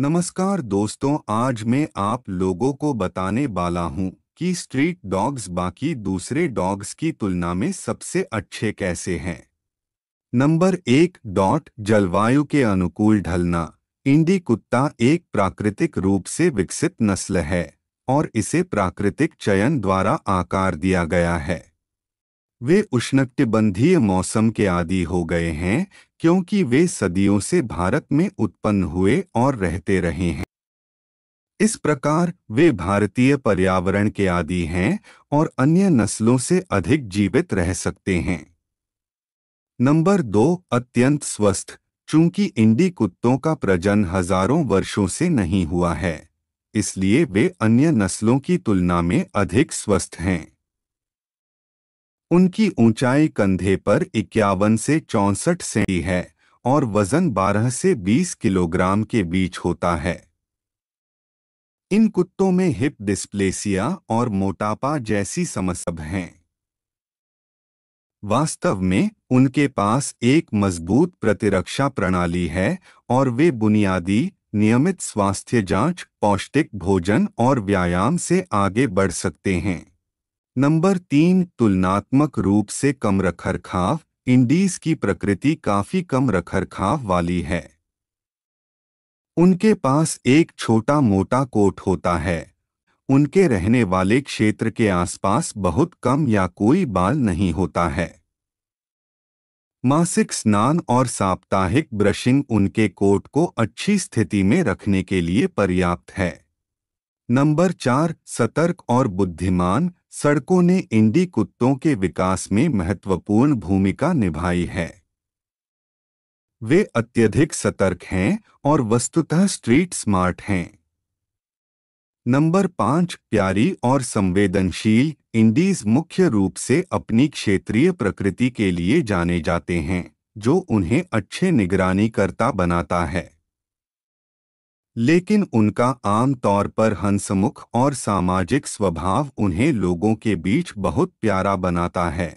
नमस्कार दोस्तों आज मैं आप लोगों को बताने वाला हूँ कि स्ट्रीट डॉग्स बाकी दूसरे डॉग्स की तुलना में सबसे अच्छे कैसे हैं नंबर एक डॉट जलवायु के अनुकूल ढलना इंडी कुत्ता एक प्राकृतिक रूप से विकसित नस्ल है और इसे प्राकृतिक चयन द्वारा आकार दिया गया है वे उष्णकटिबंधीय मौसम के आदि हो गए हैं क्योंकि वे सदियों से भारत में उत्पन्न हुए और रहते रहे हैं इस प्रकार वे भारतीय पर्यावरण के आदि हैं और अन्य नस्लों से अधिक जीवित रह सकते हैं नंबर दो अत्यंत स्वस्थ चूंकि इंडी कुत्तों का प्रजन हजारों वर्षों से नहीं हुआ है इसलिए वे अन्य नस्लों की तुलना में अधिक स्वस्थ हैं उनकी ऊंचाई कंधे पर इक्यावन से चौंसठ सेंटी है और वजन 12 से 20 किलोग्राम के बीच होता है इन कुत्तों में हिप डिस्प्लेसिया और मोटापा जैसी समस्या हैं वास्तव में उनके पास एक मजबूत प्रतिरक्षा प्रणाली है और वे बुनियादी नियमित स्वास्थ्य जांच पौष्टिक भोजन और व्यायाम से आगे बढ़ सकते हैं नंबर तीन तुलनात्मक रूप से कम रखरखाव इंडीज की प्रकृति काफी कम रखरखाव वाली है उनके पास एक छोटा मोटा कोट होता है उनके रहने वाले क्षेत्र के आसपास बहुत कम या कोई बाल नहीं होता है मासिक स्नान और साप्ताहिक ब्रशिंग उनके कोट को अच्छी स्थिति में रखने के लिए पर्याप्त है नंबर चार सतर्क और बुद्धिमान सड़कों ने इंडी कुत्तों के विकास में महत्वपूर्ण भूमिका निभाई है वे अत्यधिक सतर्क हैं और वस्तुतः स्ट्रीट स्मार्ट हैं नंबर पांच प्यारी और संवेदनशील इंडीज मुख्य रूप से अपनी क्षेत्रीय प्रकृति के लिए जाने जाते हैं जो उन्हें अच्छे निगरानीकर्ता बनाता है लेकिन उनका आम तौर पर हंसमुख और सामाजिक स्वभाव उन्हें लोगों के बीच बहुत प्यारा बनाता है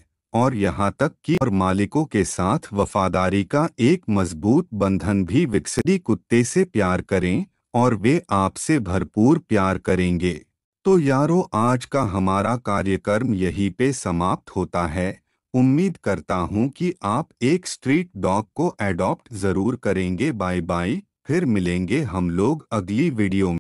और यहाँ तक कि और मालिकों के साथ वफादारी का एक मजबूत बंधन भी विकसित कुत्ते से प्यार करें और वे आपसे भरपूर प्यार करेंगे तो यारो आज का हमारा कार्यक्रम यही पे समाप्त होता है उम्मीद करता हूँ कि आप एक स्ट्रीट डॉग को एडॉप्ट ज़रूर करेंगे बाय बाय फिर मिलेंगे हम लोग अगली वीडियो में